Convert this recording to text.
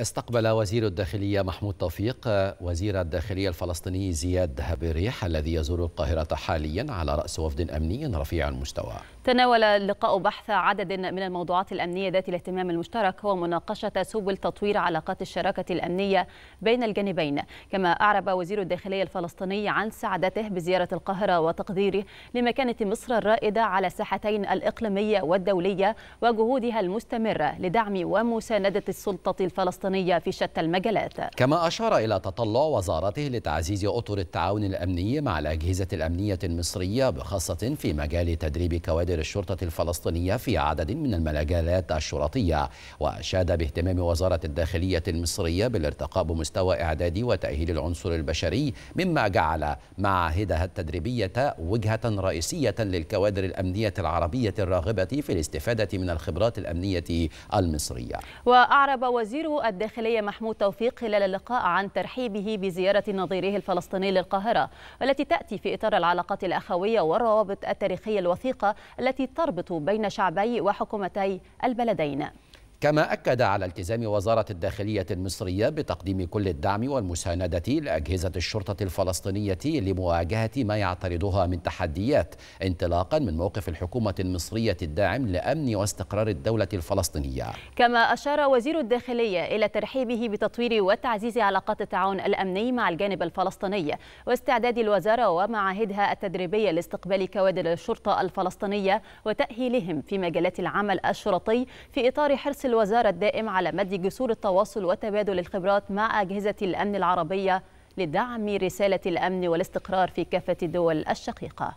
استقبل وزير الداخلية محمود توفيق وزير الداخلية الفلسطيني زياد هبيريح الذي يزور القاهرة حاليا على رأس وفد أمني رفيع المستوى تناول اللقاء بحث عدد من الموضوعات الأمنية ذات الاهتمام المشترك ومناقشة سبل تطوير علاقات الشراكة الأمنية بين الجانبين كما أعرب وزير الداخلية الفلسطيني عن سعادته بزيارة القاهرة وتقديره لمكانة مصر الرائدة على الساحتين الإقليمية والدولية وجهودها المستمرة لدعم ومساندة السلطة الفلسطينية الفلسطينية في شتى المجالات كما أشار إلى تطلع وزارته لتعزيز أطر التعاون الأمني مع الأجهزة الأمنية المصرية بخاصة في مجال تدريب كوادر الشرطة الفلسطينية في عدد من المجالات الشرطية وأشاد باهتمام وزارة الداخلية المصرية بالارتقاء بمستوى إعداد وتأهيل العنصر البشري مما جعل معاهدها التدريبية وجهة رئيسية للكوادر الأمنية العربية الراغبة في الاستفادة من الخبرات الأمنية المصرية وأعرب وزير الداخلية محمود توفيق خلال اللقاء عن ترحيبه بزيارة نظيره الفلسطيني للقاهرة والتي تأتي في إطار العلاقات الأخوية والروابط التاريخية الوثيقة التي تربط بين شعبي وحكومتي البلدين كما أكد على التزام وزارة الداخلية المصرية بتقديم كل الدعم والمساندة لأجهزة الشرطة الفلسطينية لمواجهة ما يعترضها من تحديات انطلاقا من موقف الحكومة المصرية الداعم لأمن واستقرار الدولة الفلسطينية كما أشار وزير الداخلية إلى ترحيبه بتطوير وتعزيز علاقات التعاون الأمني مع الجانب الفلسطيني واستعداد الوزارة ومعاهدها التدريبية لاستقبال كوادر الشرطة الفلسطينية وتأهيلهم في مجالات العمل الشرطي في إطار حرص الوزارة الدائم على مد جسور التواصل وتبادل الخبرات مع أجهزة الأمن العربية لدعم رسالة الأمن والاستقرار في كافة الدول الشقيقة